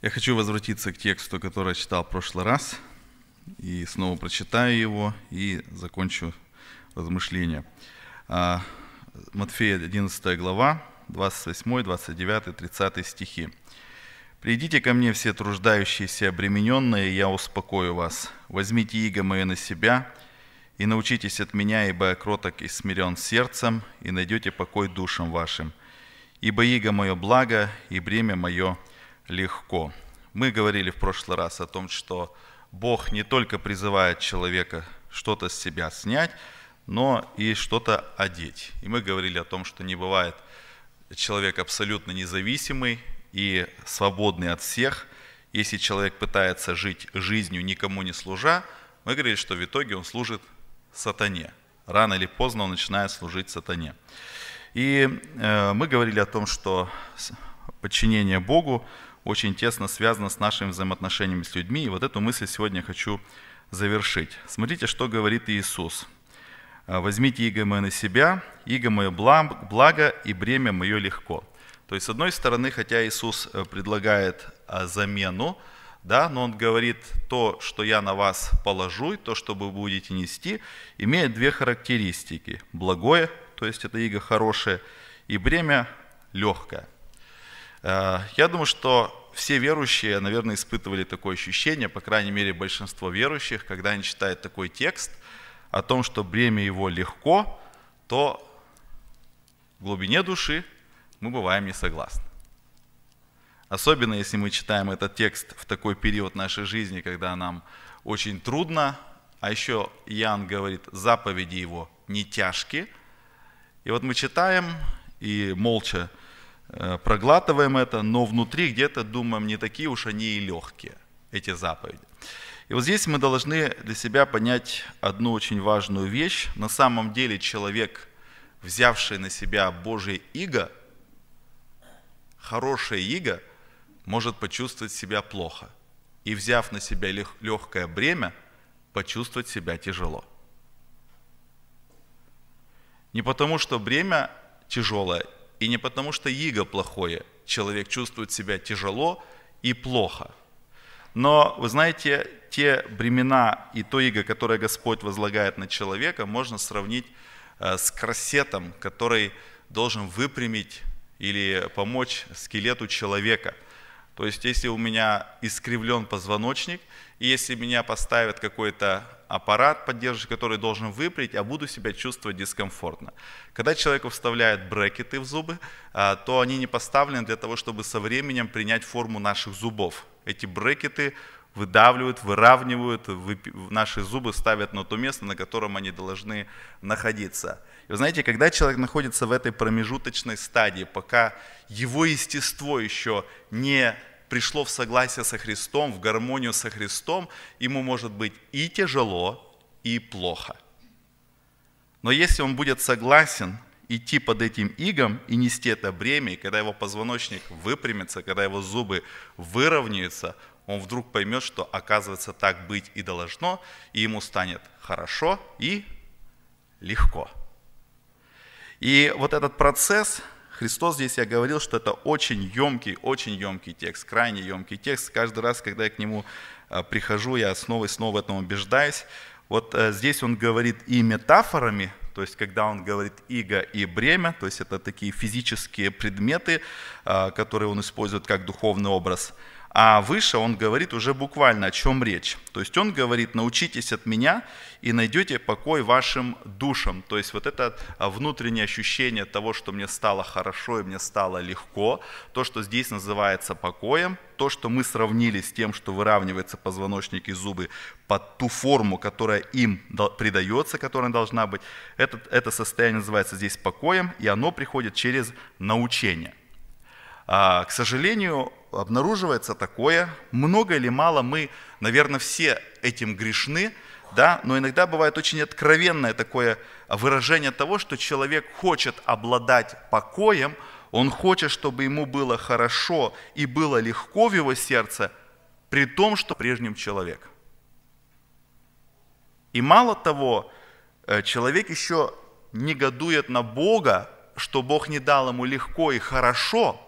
Я хочу возвратиться к тексту, который я читал в прошлый раз, и снова прочитаю его и закончу размышления. А, Матфея 11 глава, 28, 29, 30 стихи. «Придите ко мне все труждающиеся обремененные, и я успокою вас. Возьмите иго мое на себя и научитесь от меня, ибо я кроток и смирен сердцем, и найдете покой душам вашим. Ибо иго мое благо, и бремя мое легко. Мы говорили в прошлый раз о том, что Бог не только призывает человека что-то с себя снять, но и что-то одеть. И мы говорили о том, что не бывает человек абсолютно независимый и свободный от всех. Если человек пытается жить жизнью, никому не служа, мы говорили, что в итоге он служит сатане. Рано или поздно он начинает служить сатане. И э, мы говорили о том, что подчинение Богу очень тесно связано с нашими взаимоотношениями с людьми. И вот эту мысль сегодня хочу завершить. Смотрите, что говорит Иисус. «А, «Возьмите иго мое на себя, иго мое благо, и бремя мое легко». То есть, с одной стороны, хотя Иисус э, предлагает а, замену, да, но Он говорит, то, что я на вас положу, то, что вы будете нести, имеет две характеристики. Благое, то есть это иго хорошее, и бремя легкое. Э, я думаю, что все верующие, наверное, испытывали такое ощущение, по крайней мере, большинство верующих, когда они читают такой текст о том, что бремя его легко, то в глубине души мы бываем не согласны. Особенно если мы читаем этот текст в такой период нашей жизни, когда нам очень трудно, а еще Иоанн говорит, заповеди его не тяжкие. И вот мы читаем и молча Э, проглатываем это, но внутри где-то думаем, не такие уж они и легкие, эти заповеди. И вот здесь мы должны для себя понять одну очень важную вещь. На самом деле человек, взявший на себя Божье иго, хорошее иго, может почувствовать себя плохо. И взяв на себя легкое бремя, почувствовать себя тяжело. Не потому, что бремя тяжелое и не потому, что иго плохое, человек чувствует себя тяжело и плохо. Но, вы знаете, те бремена и то иго, которое Господь возлагает на человека, можно сравнить э, с корсетом, который должен выпрямить или помочь скелету человека. То есть, если у меня искривлен позвоночник, и если меня поставят какой-то аппарат поддерживающий, который должен выпрямить, а буду себя чувствовать дискомфортно. Когда человеку вставляют брекеты в зубы, а, то они не поставлены для того, чтобы со временем принять форму наших зубов. Эти брекеты выдавливают, выравнивают, вып... наши зубы ставят на то место, на котором они должны находиться. И вы знаете, когда человек находится в этой промежуточной стадии, пока его естество еще не пришло в согласие со Христом, в гармонию со Христом, ему может быть и тяжело, и плохо. Но если он будет согласен идти под этим игом и нести это бремя, и когда его позвоночник выпрямится, когда его зубы выровняются, он вдруг поймет, что оказывается так быть и должно, и ему станет хорошо и легко. И вот этот процесс – Христос здесь, я говорил, что это очень емкий, очень емкий текст, крайне емкий текст. Каждый раз, когда я к нему э, прихожу, я снова и снова в этом убеждаюсь. Вот э, здесь он говорит и метафорами, то есть когда он говорит иго и бремя, то есть это такие физические предметы, э, которые он использует как духовный образ – а выше он говорит уже буквально, о чем речь. То есть он говорит, научитесь от меня и найдете покой вашим душам. То есть вот это а, внутреннее ощущение того, что мне стало хорошо и мне стало легко, то, что здесь называется покоем, то, что мы сравнили с тем, что выравнивается позвоночник и зубы под ту форму, которая им придается, которая должна быть, это, это состояние называется здесь покоем, и оно приходит через научение. А, к сожалению, обнаруживается такое, много или мало мы, наверное, все этим грешны, да, но иногда бывает очень откровенное такое выражение того, что человек хочет обладать покоем, он хочет, чтобы ему было хорошо и было легко в его сердце, при том, что прежним человек. И мало того, э, человек еще негодует на Бога, что Бог не дал ему легко и хорошо –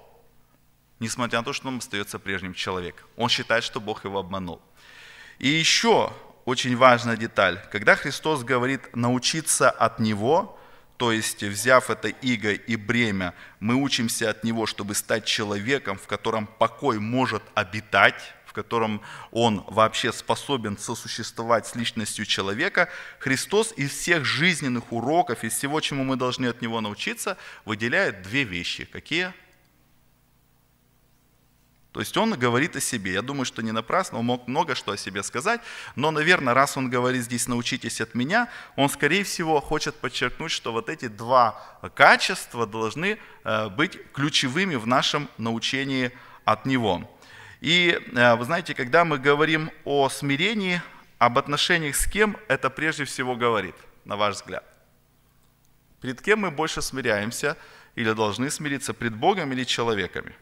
несмотря на то, что он остается прежним человеком. Он считает, что Бог его обманул. И еще очень важная деталь. Когда Христос говорит «научиться от Него», то есть, взяв это иго и бремя, мы учимся от него, чтобы стать человеком, в котором покой может обитать, в котором он вообще способен сосуществовать с личностью человека, Христос из всех жизненных уроков, из всего, чему мы должны от него научиться, выделяет две вещи. Какие? То есть он говорит о себе. Я думаю, что не напрасно, он мог много что о себе сказать, но, наверное, раз он говорит здесь «научитесь от меня», он, скорее всего, хочет подчеркнуть, что вот эти два качества должны э, быть ключевыми в нашем научении от него. И э, вы знаете, когда мы говорим о смирении, об отношениях с кем, это прежде всего говорит, на ваш взгляд? Перед кем мы больше смиряемся или должны смириться, пред Богом или человеками?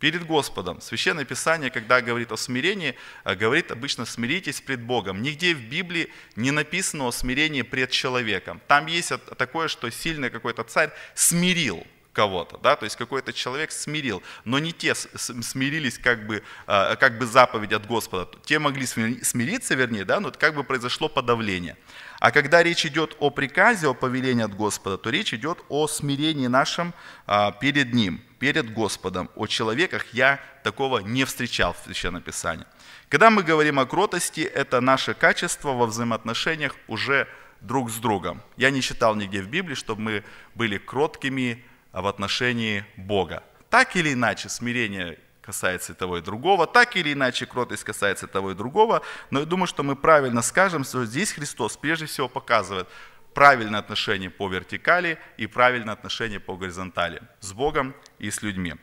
перед Господом. Священное Писание, когда говорит о смирении, э, говорит обычно «смиритесь пред Богом». Нигде в Библии не написано о смирении пред человеком. Там есть такое, что сильный какой-то царь смирил – кого-то, да, то есть какой-то человек смирил, но не те смирились как бы, а, как бы заповедь от Господа, те могли смириться, вернее, да, но как бы произошло подавление. А когда речь идет о приказе, о повелении от Господа, то речь идет о смирении нашем а, перед Ним, перед Господом, о человеках я такого не встречал в Священном Писании. Когда мы говорим о кротости, это наше качество во взаимоотношениях уже друг с другом. Я не читал нигде в Библии, чтобы мы были кроткими а в отношении Бога. Так или иначе, смирение касается того и другого, так или иначе кротость касается того и другого, но я думаю, что мы правильно скажем, что здесь Христос прежде всего показывает правильное отношение по вертикали и правильное отношение по горизонтали с Богом и с людьми.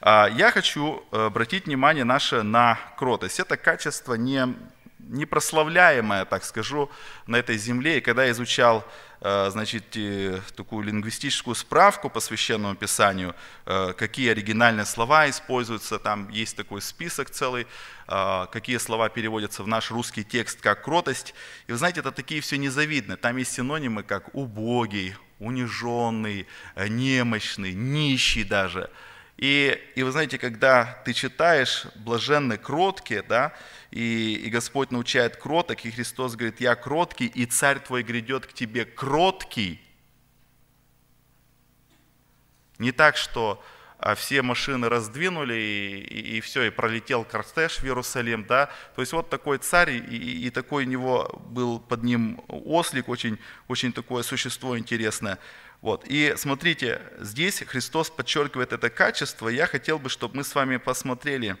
А, я хочу э, обратить внимание наше на кротость. Это качество не, непрославляемое, так скажу, на этой земле. И когда я изучал Э, значит, такую лингвистическую справку посвященную писанию, э, какие оригинальные слова используются, там есть такой список целый, э, какие слова переводятся в наш русский текст как кротость. И вы знаете, это такие все незавидные. Там есть синонимы как убогий, униженный, немощный, нищий даже. И, и вы знаете, когда ты читаешь «блаженны кроткие», да, и, и Господь научает кроток, и Христос говорит, я кроткий, и царь твой грядет к тебе кроткий. Не так, что а, все машины раздвинули, и, и, и все, и пролетел кортеж в Иерусалим, да. То есть вот такой царь, и, и такой у него был под ним ослик, очень, очень такое существо интересное. Вот. И смотрите, здесь Христос подчеркивает это качество. Я хотел бы, чтобы мы с вами посмотрели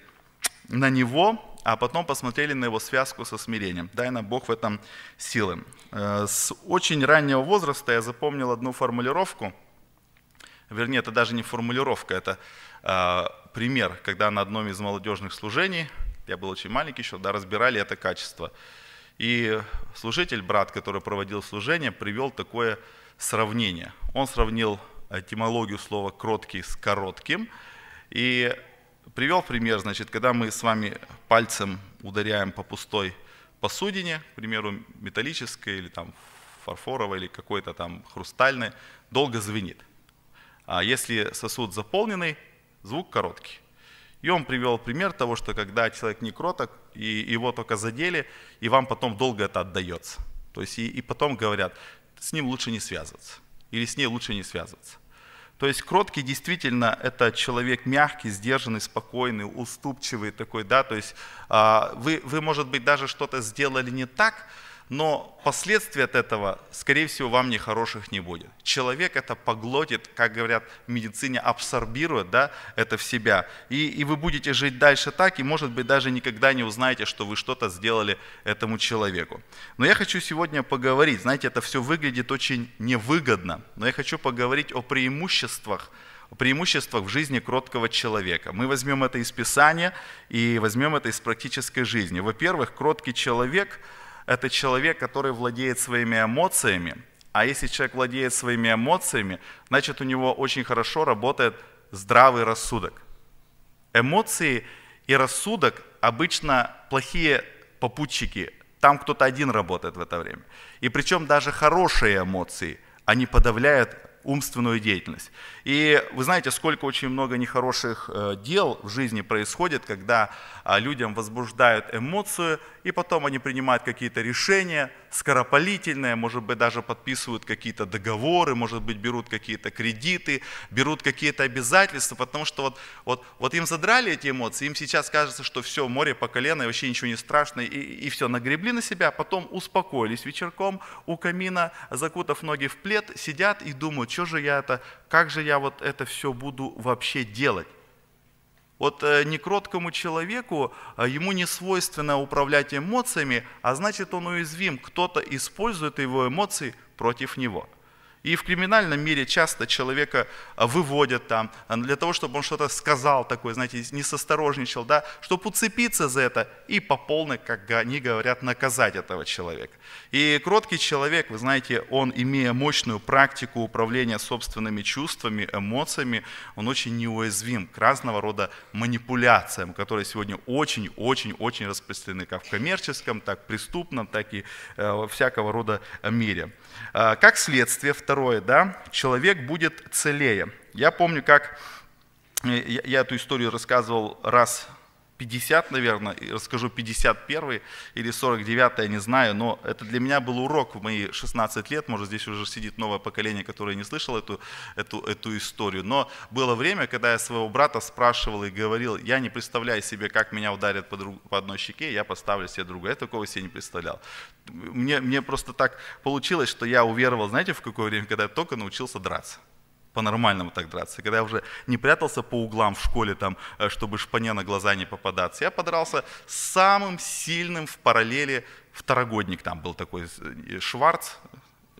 на него, а потом посмотрели на его связку со смирением. Дай нам Бог в этом силы. Э, с очень раннего возраста я запомнил одну формулировку, вернее, это даже не формулировка, это а, пример, когда на одном из молодежных служений, я был очень маленький еще, да, разбирали это качество. И служитель, брат, который проводил служение, привел такое сравнение. Он сравнил этимологию слова «кроткий» с «коротким», и привел пример, значит, когда мы с вами пальцем ударяем по пустой посудине, к примеру, металлической или там фарфоровой или какой-то там хрустальной, долго звенит. А если сосуд заполненный, звук короткий. И он привел пример того, что когда человек не кроток, и его только задели, и вам потом долго это отдается. То есть и, и потом говорят, с ним лучше не связываться. Или с ней лучше не связываться. То есть кроткий действительно это человек мягкий, сдержанный, спокойный, уступчивый такой, да, то есть а, вы, вы может быть, даже что-то сделали не так, но последствий от этого, скорее всего, вам нехороших не будет. Человек это поглотит, как говорят в медицине, абсорбирует да, это в себя. И, и вы будете жить дальше так, и, может быть, даже никогда не узнаете, что вы что-то сделали этому человеку. Но я хочу сегодня поговорить, знаете, это все выглядит очень невыгодно, но я хочу поговорить о преимуществах, о преимуществах в жизни кроткого человека. Мы возьмем это из Писания и возьмем это из практической жизни. Во-первых, кроткий человек – это человек, который владеет своими эмоциями. А если человек владеет своими эмоциями, значит у него очень хорошо работает здравый рассудок. Эмоции и рассудок обычно плохие попутчики. Там кто-то один работает в это время. И причем даже хорошие эмоции, они подавляют умственную деятельность. И вы знаете, сколько очень много нехороших э, дел в жизни происходит, когда а, людям возбуждают эмоцию, и потом они принимают какие-то решения скоропалительные, может быть, даже подписывают какие-то договоры, может быть, берут какие-то кредиты, берут какие-то обязательства, потому что вот, вот, вот им задрали эти эмоции, им сейчас кажется, что все, море по колено, и вообще ничего не страшно, и, и все, нагребли на себя, а потом успокоились вечерком у камина, закутав ноги в плед, сидят и думают, что же я это, как же я вот это все буду вообще делать? Вот э, некроткому человеку, э, ему не свойственно управлять эмоциями, а значит он уязвим, кто-то использует его эмоции против него – и в криминальном мире часто человека а, выводят там а, для того, чтобы он что-то сказал такое, знаете, не состорожничал, да, чтобы уцепиться за это и по полной, как они говорят, наказать этого человека. И кроткий человек, вы знаете, он, имея мощную практику управления собственными чувствами, эмоциями, он очень неуязвим к разного рода манипуляциям, которые сегодня очень-очень-очень распространены как в коммерческом, так в преступном, так и э, всякого рода мире. Э, как следствие, второе, второе, да, человек будет целее. Я помню, как э, я, эту историю рассказывал раз 50, наверное, расскажу 51 или 49, я не знаю, но это для меня был урок в мои 16 лет, может здесь уже сидит новое поколение, которое не слышало эту, эту, эту историю, но было время, когда я своего брата спрашивал и говорил, я не представляю себе, как меня ударят по, друг, по одной щеке, я поставлю себе другую, я такого себе не представлял. Мне, мне просто так получилось, что я уверовал, знаете, в какое время, когда я только научился драться по-нормальному так драться. Когда я уже не прятался по углам в школе, там, э, чтобы шпане на глаза не попадаться, я подрался с самым сильным в параллели второгодник. Там был такой э, Шварц,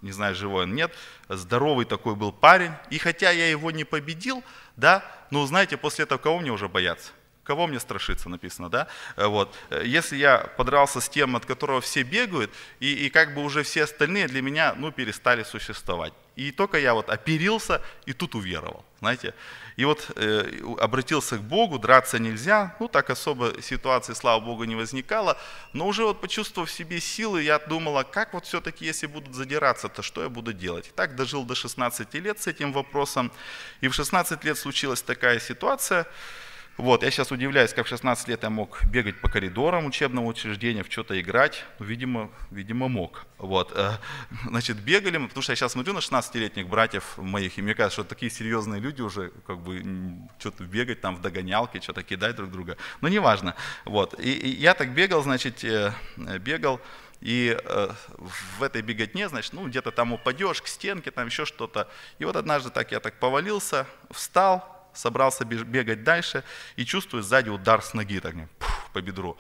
не знаю, живой он нет, здоровый такой был парень. И хотя я его не победил, да, но знаете, после этого кого мне уже бояться? Кого мне страшиться, написано, да? Э, вот. Э, если я подрался с тем, от которого все бегают, и, и как бы уже все остальные для меня, ну, перестали существовать. И только я вот оперился и тут уверовал, знаете. И вот э, обратился к Богу, драться нельзя, ну, так особо ситуации, слава Богу, не возникало, но уже вот почувствовав в себе силы, я думал, а как вот все-таки, если будут задираться, то что я буду делать? И так дожил до 16 лет с этим вопросом, и в 16 лет случилась такая ситуация, вот, я сейчас удивляюсь, как в 16 лет я мог бегать по коридорам учебного учреждения, в что-то играть. Ну, видимо, видимо, мог. Вот, э, значит, бегали потому что я сейчас смотрю на 16-летних братьев моих, и мне кажется, что такие серьезные люди уже как бы что-то бегать там в догонялке, что-то кидать друг друга. Но неважно. Вот, и, и я так бегал, значит, э, бегал. И э, в этой беготне, значит, ну где-то там упадешь к стенке, там еще что-то. И вот однажды так я так повалился, встал, собрался бегать дальше и чувствую сзади удар с ноги так, пух, по бедру.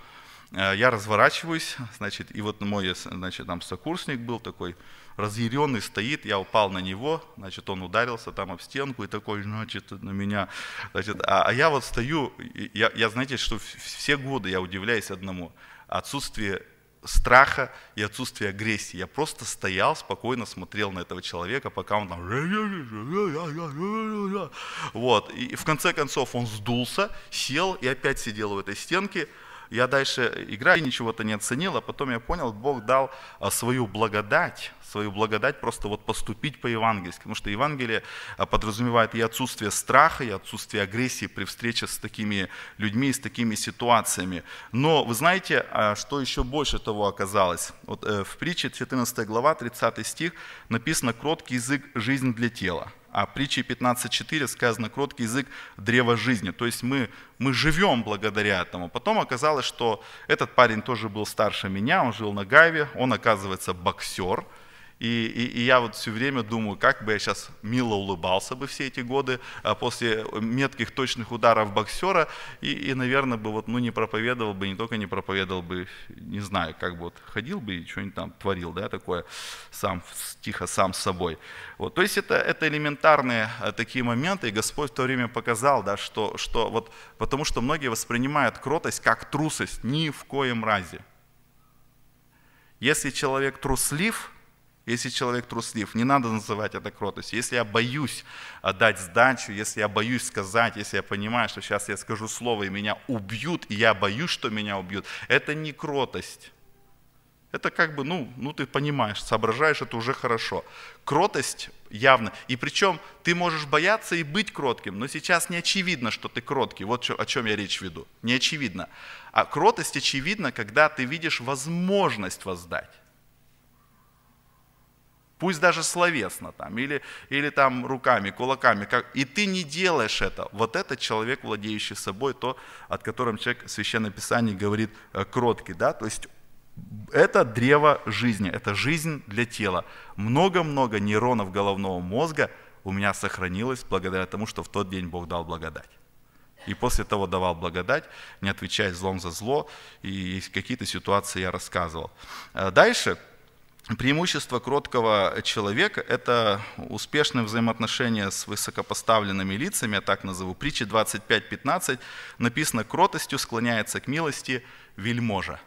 Э, я разворачиваюсь, значит, и вот мой, э, значит, там сокурсник был такой разъяренный, стоит, я упал на него, значит, он ударился там об стенку и такой, значит, на меня, значит, а, а я вот стою, я, я, знаете, что все годы я удивляюсь одному, отсутствие страха и отсутствия агрессии. Я просто стоял, спокойно смотрел на этого человека, пока он там... Вот. И в конце концов он сдулся, сел и опять сидел у этой стенки я дальше э, играю, ничего-то не оценил, а потом я понял, Бог дал а, свою благодать, свою благодать просто вот поступить по-евангельски, потому что Евангелие а, подразумевает и отсутствие страха, и отсутствие агрессии при встрече с такими людьми, с такими ситуациями. Но вы знаете, а, что еще больше того оказалось? Вот э, в притче 14 глава, 30 стих написано «Кроткий язык – жизнь для тела». А притчей 15.4 сказано «кроткий язык – древо жизни». То есть мы, мы живем благодаря этому. Потом оказалось, что этот парень тоже был старше меня, он жил на Гайве, он, оказывается, боксер – и, и, и я вот все время думаю, как бы я сейчас мило улыбался бы все эти годы а, после метких точных ударов боксера, и, и наверное, бы вот, ну, не проповедовал бы, не только не проповедовал бы, не знаю, как бы вот ходил бы и что-нибудь там творил, да, такое, сам, тихо, сам с собой. Вот, то есть это, это элементарные а, такие моменты, и Господь в то время показал, да, что, что вот, потому что многие воспринимают кротость как трусость, ни в коем разе. Если человек труслив – если человек труслив, не надо называть это кротостью. Если я боюсь а, дать сдачу, если я боюсь сказать, если я понимаю, что сейчас я скажу слово, и меня убьют, и я боюсь, что меня убьют, это не кротость. Это как бы, ну, ну ты понимаешь, соображаешь, это уже хорошо. Кротость явно. И причем ты можешь бояться и быть кротким, но сейчас не очевидно, что ты кроткий. Вот о чем я речь веду. Не очевидно. А кротость очевидна, когда ты видишь возможность воздать пусть даже словесно там, или, или там руками, кулаками, как, и ты не делаешь это. Вот это человек, владеющий собой, то, от которого человек в Священном Писании говорит э, кроткий, да, то есть это древо жизни, это жизнь для тела. Много-много нейронов головного мозга у меня сохранилось благодаря тому, что в тот день Бог дал благодать. И после того давал благодать, не отвечая злом за зло, и какие-то ситуации я рассказывал. Э, дальше – Преимущество кроткого человека – это успешные взаимоотношения с высокопоставленными лицами, я так назову. Притча 25.15 написано «кротостью склоняется к милости вельможа».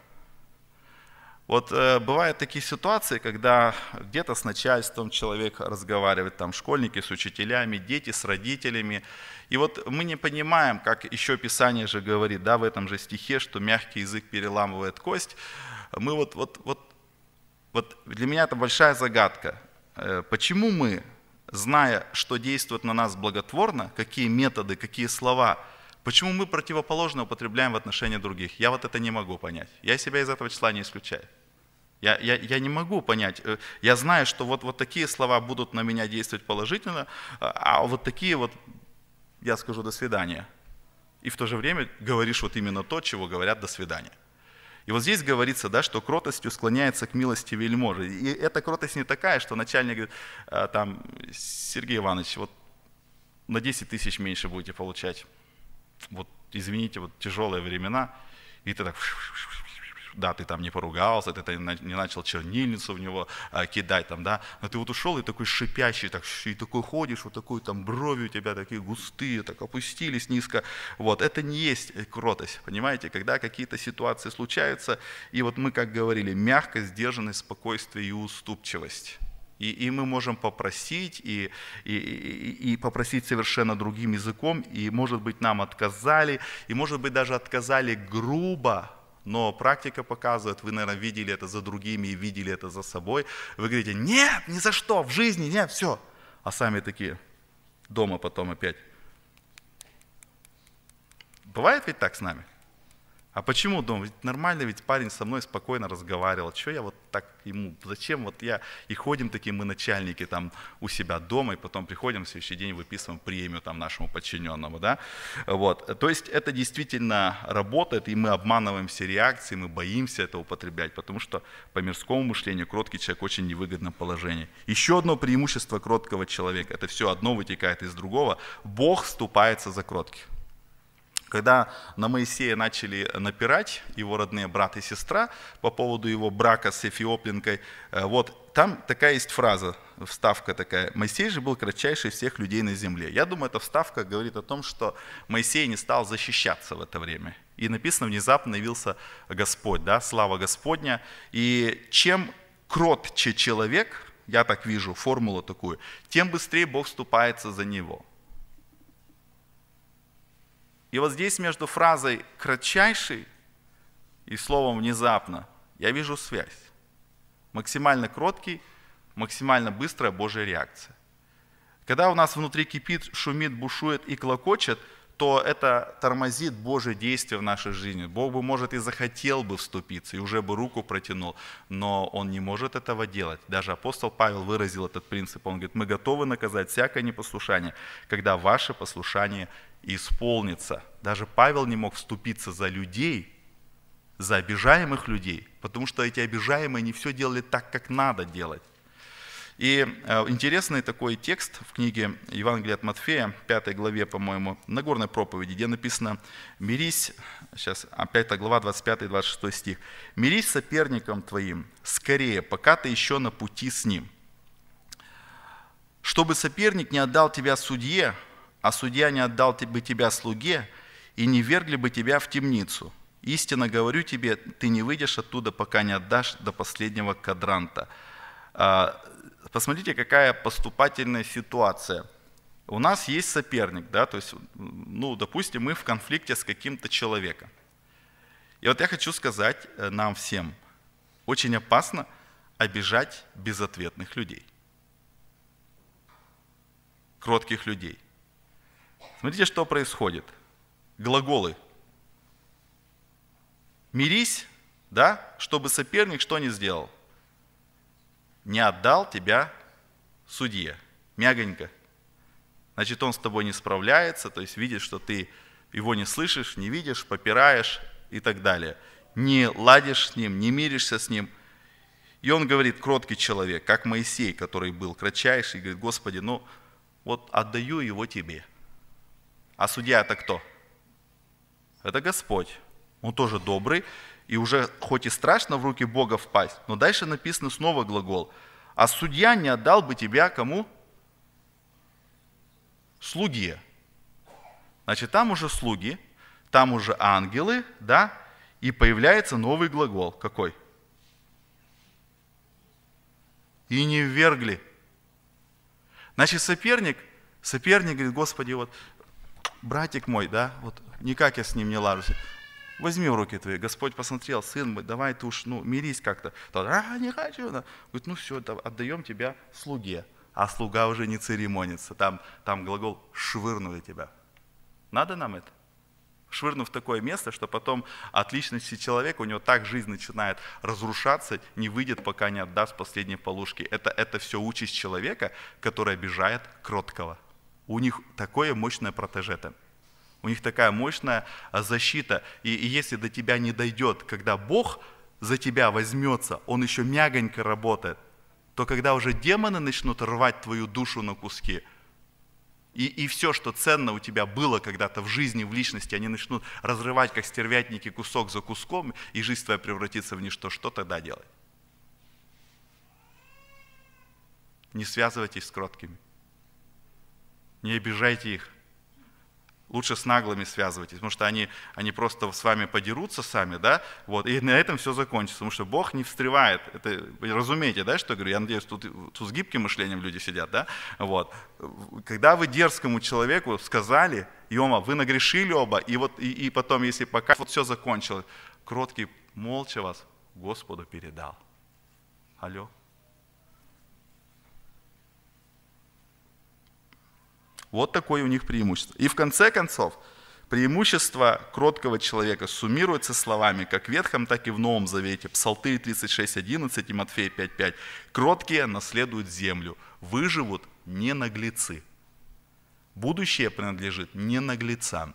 Вот э, бывают такие ситуации, когда где-то с начальством человек разговаривает, там школьники с учителями, дети с родителями. И вот мы не понимаем, как еще Писание же говорит, да, в этом же стихе, что мягкий язык переламывает кость. Мы вот, вот, вот вот для меня это большая загадка. Э, почему мы, зная, что действует на нас благотворно, какие методы, какие слова, почему мы противоположно употребляем в отношении других? Я вот это не могу понять. Я себя из этого числа не исключаю. Я, я, я не могу понять. Э, я знаю, что вот, вот такие слова будут на меня действовать положительно, а, а вот такие вот я скажу «до свидания». И в то же время говоришь вот именно то, чего говорят «до свидания». И вот здесь говорится, да, что кротостью склоняется к милости вельможи. И эта кротость не такая, что начальник говорит, «А, там, Сергей Иванович, вот на 10 тысяч меньше будете получать. Вот, извините, вот тяжелые времена. И ты так да, ты там не поругался, ты не начал чернильницу в него а, кидать там, да, но ты вот ушел и такой шипящий, так, и такой ходишь, вот такой там брови у тебя такие густые, так опустились низко, вот, это не есть э, кротость, понимаете, когда какие-то ситуации случаются, и вот мы, как говорили, мягкость, сдержанность, спокойствие и уступчивость. И, и мы можем попросить, и, и, и попросить совершенно другим языком, и, может быть, нам отказали, и, может быть, даже отказали грубо, но практика показывает, вы, наверное, видели это за другими и видели это за собой. Вы говорите, нет, ни за что, в жизни, нет, все. А сами такие, дома потом опять. Бывает ведь так с нами? А почему дом? Ведь нормально, ведь парень со мной спокойно разговаривал. Че я вот так ему, зачем вот я? И ходим такие мы начальники там у себя дома, и потом приходим в следующий день выписываем премию там нашему подчиненному, да? Вот. То есть это действительно работает, и мы обманываем все реакции, мы боимся это употреблять, потому что по мирскому мышлению кроткий человек в очень невыгодном положении. Еще одно преимущество кроткого человека, это все одно вытекает из другого, Бог вступается за кротких. Когда на Моисея начали напирать его родные брат и сестра по поводу его брака с Эфиоплинкой, э, вот там такая есть фраза, вставка такая. Моисей же был кратчайший всех людей на земле. Я думаю, эта вставка говорит о том, что Моисей не стал защищаться в это время. И написано, внезапно явился Господь, да, слава Господня. И чем кротче человек, я так вижу формулу такую, тем быстрее Бог вступается за него. И вот здесь между фразой «кратчайший» и словом «внезапно» я вижу связь. Максимально кроткий, максимально быстрая Божья реакция. Когда у нас внутри кипит, шумит, бушует и клокочет, то это тормозит Божье действие в нашей жизни. Бог бы, может, и захотел бы вступиться, и уже бы руку протянул, но Он не может этого делать. Даже апостол Павел выразил этот принцип. Он говорит, мы готовы наказать всякое непослушание, когда ваше послушание исполнится. Даже Павел не мог вступиться за людей, за обижаемых людей, потому что эти обижаемые не все делали так, как надо делать. И э, интересный такой текст в книге Евангелия от Матфея, 5 главе, по-моему, Нагорной проповеди, где написано «Мирись», сейчас, 5 а, глава, 25-26 стих, «Мирись соперником твоим скорее, пока ты еще на пути с ним, чтобы соперник не отдал тебя судье, а судья не отдал бы тебя слуге, и не вергли бы тебя в темницу. Истинно говорю тебе, ты не выйдешь оттуда, пока не отдашь до последнего кадранта». А, посмотрите, какая поступательная ситуация. У нас есть соперник, да, то есть, ну, допустим, мы в конфликте с каким-то человеком. И вот я хочу сказать э, нам всем, очень опасно обижать безответных людей, кротких людей. Смотрите, что происходит. Глаголы. Мирись, да, чтобы соперник что не сделал? Не отдал тебя судье. Мягонько. Значит, он с тобой не справляется, то есть видит, что ты его не слышишь, не видишь, попираешь и так далее. Не ладишь с ним, не миришься с ним. И он говорит, кроткий человек, как Моисей, который был кратчайший, говорит, Господи, ну вот отдаю его тебе – а судья это кто? Это Господь. Он тоже добрый, и уже хоть и страшно в руки Бога впасть, но дальше написано снова глагол. А судья не отдал бы тебя кому? Слуге. Значит, там уже слуги, там уже ангелы, да, и появляется новый глагол. Какой? И не ввергли. Значит, соперник, соперник говорит, Господи, вот братик мой, да, вот никак я с ним не лажусь. Возьми в руки твои. Господь посмотрел, сын мой, давай ты уж, ну, мирись как-то. Тот, а, не хочу. Да. Говорит, ну все, отдаем тебя слуге. А слуга уже не церемонится. Там, там глагол «швырнули тебя». Надо нам это? Швырнув такое место, что потом от личности человека у него так жизнь начинает разрушаться, не выйдет, пока не отдаст последние полушки. Это, это все участь человека, который обижает кроткого. У них такое мощное протежета. У них такая мощная а, защита. И, и если до тебя не дойдет, когда Бог за тебя возьмется, Он еще мягонько работает, то когда уже демоны начнут рвать твою душу на куски, и, и все, что ценно у тебя было когда-то в жизни, в личности, они начнут разрывать, как стервятники, кусок за куском, и жизнь твоя превратится в ничто, что тогда делать? Не связывайтесь с кроткими не обижайте их. Лучше с наглыми связывайтесь, потому что они, они просто с вами подерутся сами, да, вот, и на этом все закончится, потому что Бог не встревает. Это, разумеете, да, что я говорю? Я надеюсь, тут, тут с гибким мышлением люди сидят, да, вот. Когда вы дерзкому человеку сказали, Йома, вы нагрешили оба, и вот, и, и потом, если пока вот все закончилось, кроткий молча вас Господу передал. Алло. Вот такое у них преимущество. И в конце концов, преимущество кроткого человека суммируется словами как в Ветхом, так и в Новом Завете. Псалтырь 36.11 и Матфея 5.5. «Кроткие наследуют землю, выживут не наглецы». Будущее принадлежит не наглецам.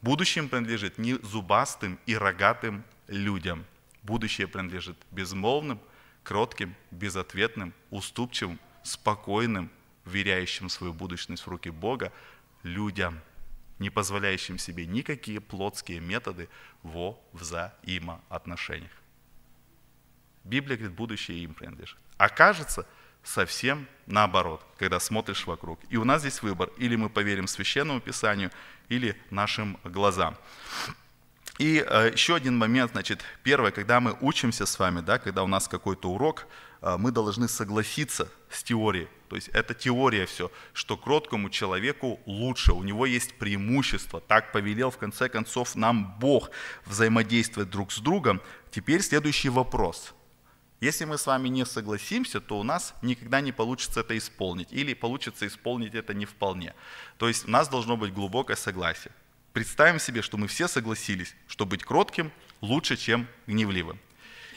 Будущим принадлежит не зубастым и рогатым людям. Будущее принадлежит безмолвным, кротким, безответным, уступчивым, спокойным, веряющим свою будущность в руки Бога, людям, не позволяющим себе никакие плотские методы во взаимоотношениях. Библия говорит, будущее им принадлежит. Окажется, совсем наоборот, когда смотришь вокруг. И у нас здесь выбор. Или мы поверим священному писанию, или нашим глазам. И э, еще один момент, значит, первое, когда мы учимся с вами, да, когда у нас какой-то урок, а, мы должны согласиться с теорией. То есть это теория все, что кроткому человеку лучше, у него есть преимущество. Так повелел в конце концов нам Бог взаимодействовать друг с другом. Теперь следующий вопрос. Если мы с вами не согласимся, то у нас никогда не получится это исполнить. Или получится исполнить это не вполне. То есть у нас должно быть глубокое согласие. Представим себе, что мы все согласились, что быть кротким лучше, чем гневливым.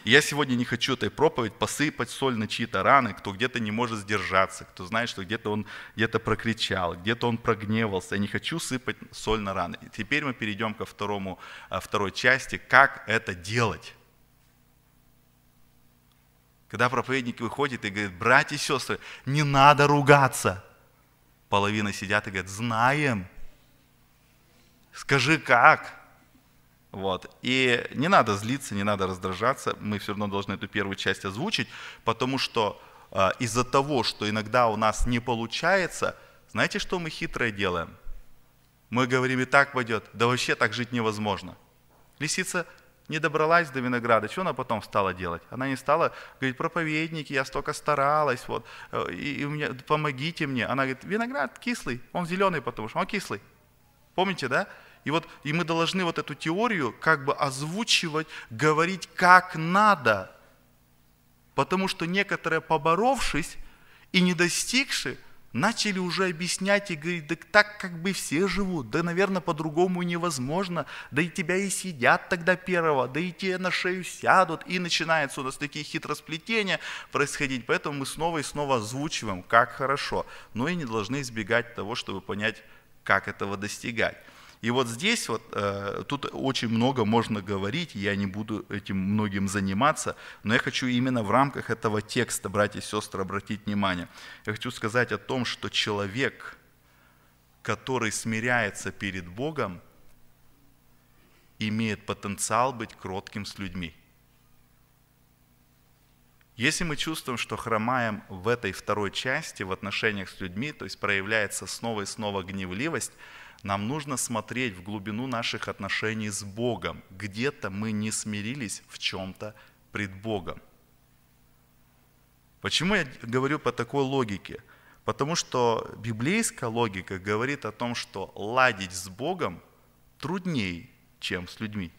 И я сегодня не хочу этой проповедь посыпать соль на чьи-то раны, кто где-то не может сдержаться, кто знает, что где-то он где-то прокричал, где-то он прогневался. Я не хочу сыпать соль на раны. И теперь мы перейдем ко второму, а, второй части, как это делать. Когда проповедник выходит и говорит, братья и сестры, не надо ругаться. Половина сидят и говорят, знаем. Скажи как. Вот. И не надо злиться, не надо раздражаться, мы все равно должны эту первую часть озвучить, потому что э, из-за того, что иногда у нас не получается, знаете, что мы хитрое делаем? Мы говорим, и так пойдет, да вообще так жить невозможно. Лисица не добралась до винограда, что она потом стала делать? Она не стала говорить, проповедники, я столько старалась, вот, э, и, и у помогите мне. Она говорит, виноград кислый, он зеленый, потому что он кислый. Помните, да? И вот и мы должны вот эту теорию как бы озвучивать, говорить как надо. Потому что некоторые, поборовшись и не достигши, начали уже объяснять и говорить, да так как бы все живут, да, наверное, по-другому невозможно, да и тебя и съедят тогда первого, да и тебе на шею сядут, и начинаются у нас такие хитросплетения происходить, поэтому мы снова и снова озвучиваем, как хорошо, но и не должны избегать того, чтобы понять, как этого достигать. И вот здесь вот, э, тут очень много можно говорить, я не буду этим многим заниматься, но я хочу именно в рамках этого текста, братья и сестры, обратить внимание. Я хочу сказать о том, что человек, который смиряется перед Богом, имеет потенциал быть кротким с людьми. Если мы чувствуем, что хромаем в этой второй части, в отношениях с людьми, то есть проявляется снова и снова гневливость, нам нужно смотреть в глубину наших отношений с Богом. Где-то мы не смирились в чем-то пред Богом. Почему я говорю по такой логике? Потому что библейская логика говорит о том, что ладить с Богом труднее, чем с людьми.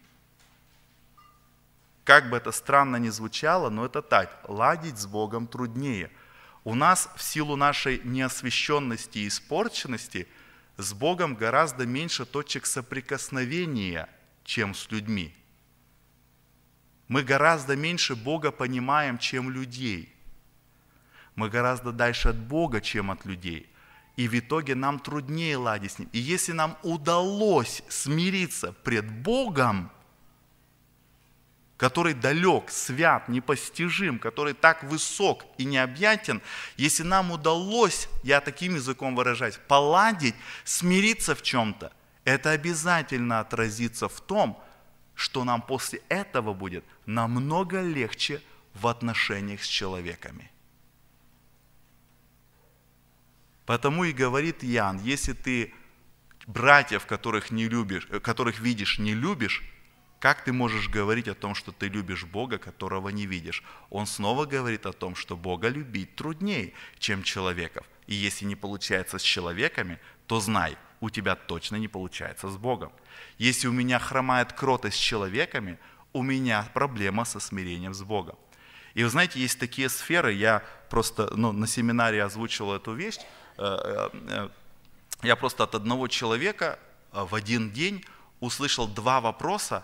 Как бы это странно ни звучало, но это так. Ладить с Богом труднее. У нас в силу нашей неосвещенности и испорченности – с Богом гораздо меньше точек соприкосновения, чем с людьми. Мы гораздо меньше Бога понимаем, чем людей. Мы гораздо дальше от Бога, чем от людей. И в итоге нам труднее ладить с Ним. И если нам удалось смириться пред Богом – который далек, свят, непостижим, который так высок и необъятен, если нам удалось, я таким языком выражаюсь, поладить, смириться в чем-то, это обязательно отразится в том, что нам после этого будет намного легче в отношениях с человеками. Потому и говорит Иоанн, если ты братьев, которых, не любишь, э, которых видишь, не любишь, как ты можешь говорить о том, что ты любишь Бога, которого не видишь? Он снова говорит о том, что Бога любить труднее, чем человеков. И если не получается с человеками, то знай, у тебя точно не получается с Богом. Если у меня хромает кротость с человеками, у меня проблема со смирением с Богом. И вы знаете, есть такие сферы, я просто ну, на семинаре озвучил эту вещь, э, э, э, я просто от одного человека в один день услышал два вопроса,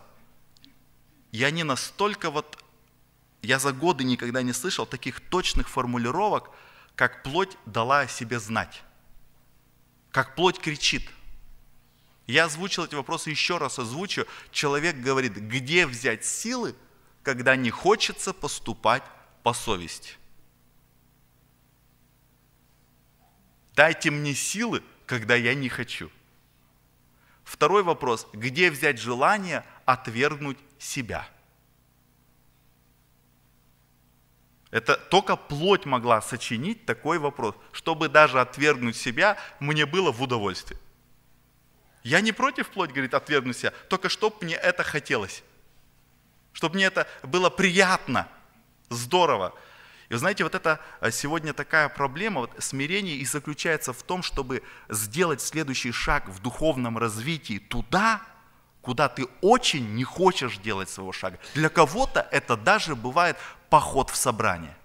и они настолько вот, я за годы никогда не слышал таких точных формулировок, как плоть дала о себе знать, как плоть кричит. Я озвучил эти вопросы, еще раз озвучу. Человек говорит, где взять силы, когда не хочется поступать по совести. Дайте мне силы, когда я не хочу. Второй вопрос, где взять желание отвергнуть себя. Это только плоть могла сочинить такой вопрос, чтобы даже отвергнуть себя мне было в удовольствие. Я не против плоть, говорит, отвергнуть себя, только чтобы мне это хотелось. Чтобы мне это было приятно, здорово. И вы знаете, вот это э, сегодня такая проблема, вот смирение и заключается в том, чтобы сделать следующий шаг в духовном развитии туда, куда ты очень не хочешь делать своего шага. Для кого-то это даже бывает поход в собрание.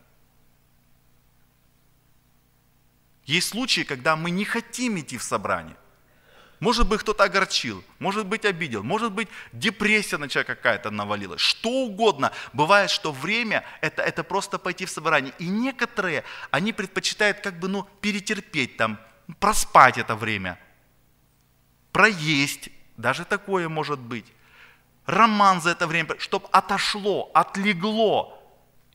Есть случаи, когда мы не хотим идти в собрание. Может быть, кто-то огорчил, может быть, обидел, может быть, депрессия на человека какая-то навалилась. Что угодно. Бывает, что время это, – это просто пойти в собрание. И некоторые, они предпочитают как бы, ну, перетерпеть там, проспать это время, проесть даже такое может быть. Роман за это время, чтобы отошло, отлегло.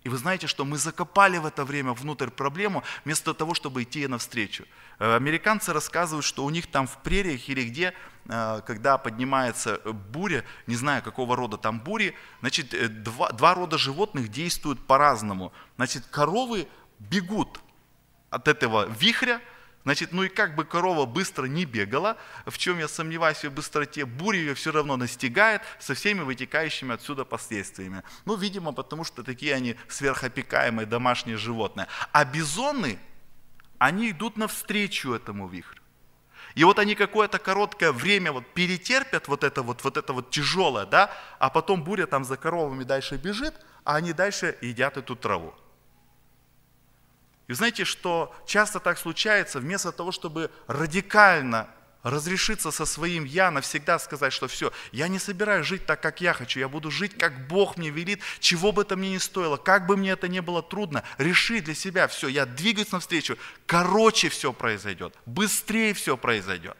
И вы знаете, что мы закопали в это время внутрь проблему, вместо того, чтобы идти ей навстречу. Э, американцы рассказывают, что у них там в прериях или где, э, когда поднимается буря, не знаю, какого рода там бури, значит, э, два, два рода животных действуют по-разному. Значит, коровы бегут от этого вихря – Значит, ну и как бы корова быстро не бегала, в чем я сомневаюсь в ее быстроте, буря ее все равно настигает со всеми вытекающими отсюда последствиями. Ну, видимо, потому что такие они сверхопекаемые домашние животные. А бизоны, они идут навстречу этому вихрю. И вот они какое-то короткое время вот перетерпят вот это вот, вот это вот тяжелое, да, а потом буря там за коровами дальше бежит, а они дальше едят эту траву. И знаете, что часто так случается, вместо того, чтобы радикально разрешиться со своим «я», навсегда сказать, что все, я не собираюсь жить так, как я хочу, я буду жить, как Бог мне велит, чего бы это мне ни стоило, как бы мне это ни было трудно, реши для себя все, я двигаюсь навстречу, короче все произойдет, быстрее все произойдет.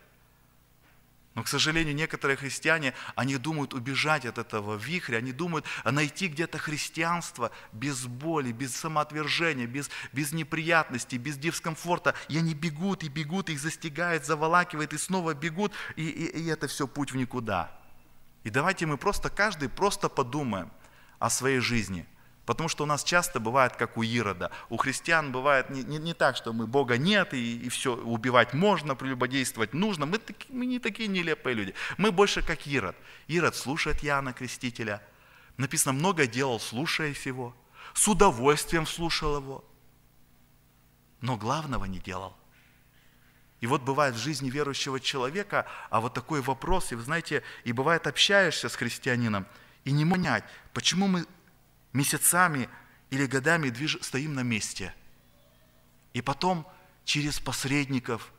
Но, к сожалению, некоторые христиане, они думают убежать от этого вихря, они думают найти где-то христианство без боли, без самоотвержения, без, без неприятностей, без дискомфорта. И они бегут и бегут, их застигает, заволакивает, и снова бегут, и, и, и это все путь в никуда. И давайте мы просто, каждый просто подумаем о своей жизни – Потому что у нас часто бывает, как у Ирода. У христиан бывает не, не, не так, что мы Бога нет, и, и все, убивать можно, прелюбодействовать нужно. Мы, таки, мы не такие нелепые люди. Мы больше как Ирод. Ирод слушает Яна Крестителя. Написано, много делал, слушаясь его. С удовольствием слушал его. Но главного не делал. И вот бывает в жизни верующего человека, а вот такой вопрос, и вы знаете, и бывает общаешься с христианином, и не понять, почему мы месяцами или годами движ... стоим на месте. И потом через посредников,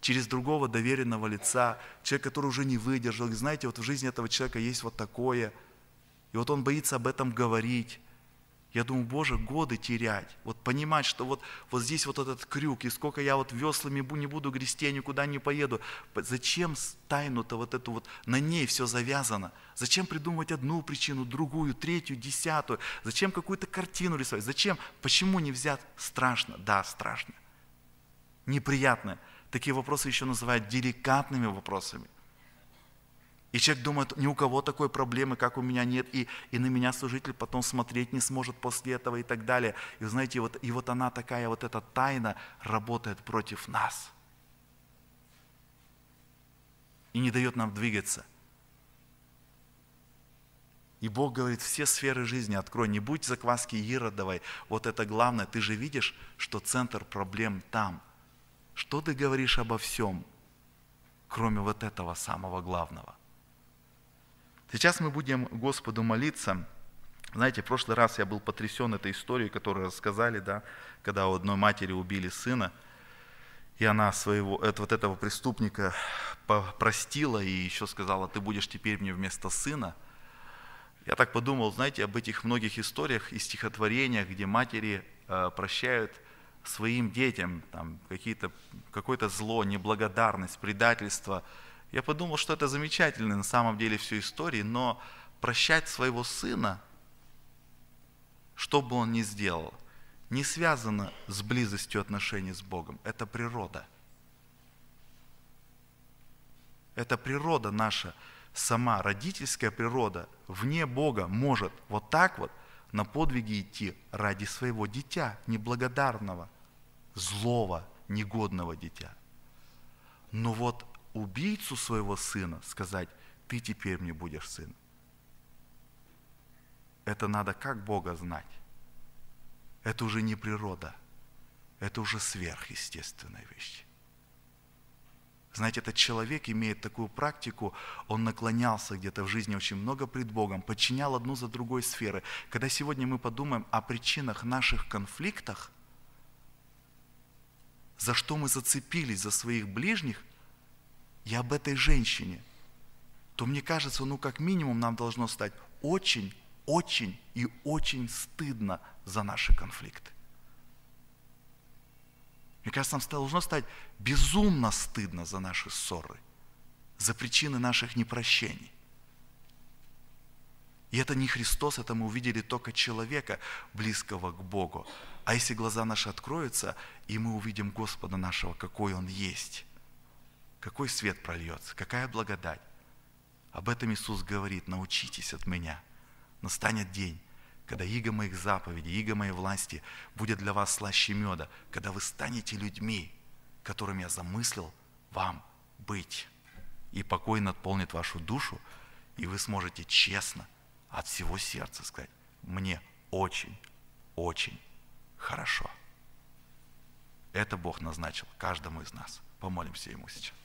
через другого доверенного лица, человек, который уже не выдержал, и знаете, вот в жизни этого человека есть вот такое, и вот он боится об этом говорить, я думаю, Боже, годы терять. Вот понимать, что вот, вот здесь вот этот крюк, и сколько я вот веслами не буду грести, я никуда не поеду. Зачем тайну-то вот эту вот, на ней все завязано? Зачем придумывать одну причину, другую, третью, десятую? Зачем какую-то картину рисовать? Зачем? Почему не взять? Страшно. Да, страшно. Неприятно. Такие вопросы еще называют деликатными вопросами – и человек думает, ни у кого такой проблемы, как у меня нет, и, и на меня служитель потом смотреть не сможет после этого и так далее. И знаете, вот, и вот она такая, вот эта тайна работает против нас. И не дает нам двигаться. И Бог говорит, все сферы жизни открой, не будь закваски давай. Вот это главное, ты же видишь, что центр проблем там. Что ты говоришь обо всем, кроме вот этого самого главного? Сейчас мы будем Господу молиться. Знаете, в прошлый раз я был потрясен этой историей, которую рассказали, да, когда у одной матери убили сына, и она своего, вот этого преступника простила и еще сказала, ты будешь теперь мне вместо сына. Я так подумал, знаете, об этих многих историях и стихотворениях, где матери э, прощают своим детям там, какие-то, какое-то зло, неблагодарность, предательство – я подумал, что это замечательно на самом деле всю истории, но прощать своего сына, что бы он ни сделал, не связано с близостью отношений с Богом. Это природа. Это природа наша, сама родительская природа вне Бога может вот так вот на подвиги идти ради своего дитя, неблагодарного, злого, негодного дитя. Но вот убийцу своего сына сказать, ты теперь мне будешь сын. Это надо как Бога знать. Это уже не природа, это уже сверхъестественная вещь. Знаете, этот человек имеет такую практику, он наклонялся где-то в жизни очень много пред Богом, подчинял одну за другой сферы. Когда сегодня мы подумаем о причинах наших конфликтах, за что мы зацепились за своих ближних, и об этой женщине, то мне кажется, ну как минимум нам должно стать очень, очень и очень стыдно за наши конфликты. Мне кажется, нам должно стать безумно стыдно за наши ссоры, за причины наших непрощений. И это не Христос, это мы увидели только человека, близкого к Богу. А если глаза наши откроются, и мы увидим Господа нашего, какой Он есть – какой свет прольется, какая благодать. Об этом Иисус говорит, научитесь от меня. Настанет день, когда иго моих заповедей, иго моей власти будет для вас слаще меда, когда вы станете людьми, которым я замыслил вам быть. И покой наполнит вашу душу, и вы сможете честно от всего сердца сказать, мне очень, очень хорошо. Это Бог назначил каждому из нас. Помолимся Ему сейчас.